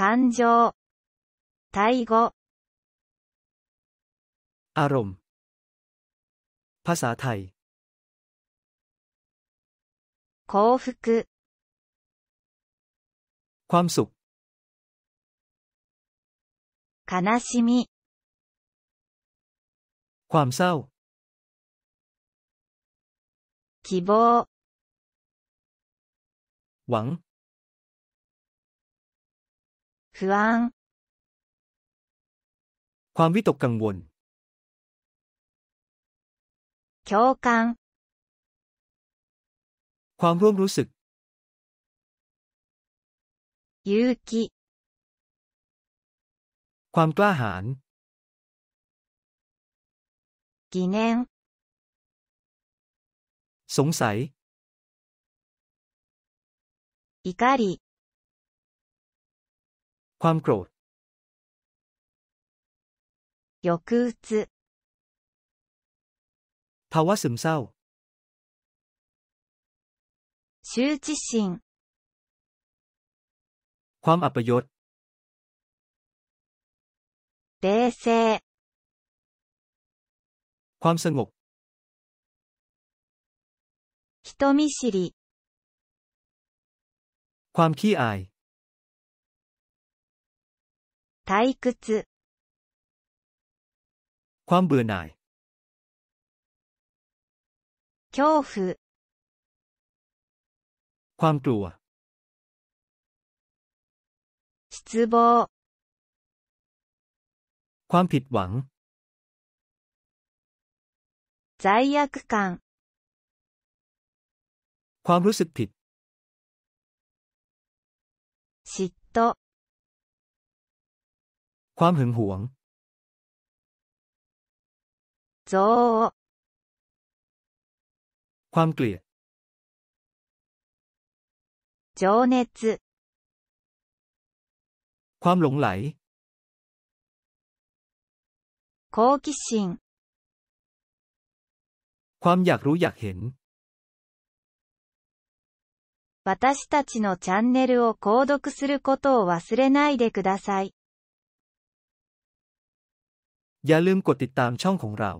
感情タイ語アロムパサタイ幸福คว悲しみคว希望王不安ความวิตกกังวล共感ความร่วมรู้สึก勇気ความกล้าหาญ疑念สงสัย怒りความโกรธ抑うつภาวะซึมเศร้า羞恥心ความอัปยศ冷静ความสงบ人見知りความขี้อาย退屈ความเบื่อหน่าย恐怖ความกลัว失望ความผิดหวัง罪悪感ความรู้สึกผิด嫉妬ความหึงหวง憎悪ความเกลียด情熱ความหลงไหล好奇心ความอยากรู้อยากเห็น私たちのチャンネルを購読することを忘れないでください。อย่าลืมกดติดตามช่องของเรา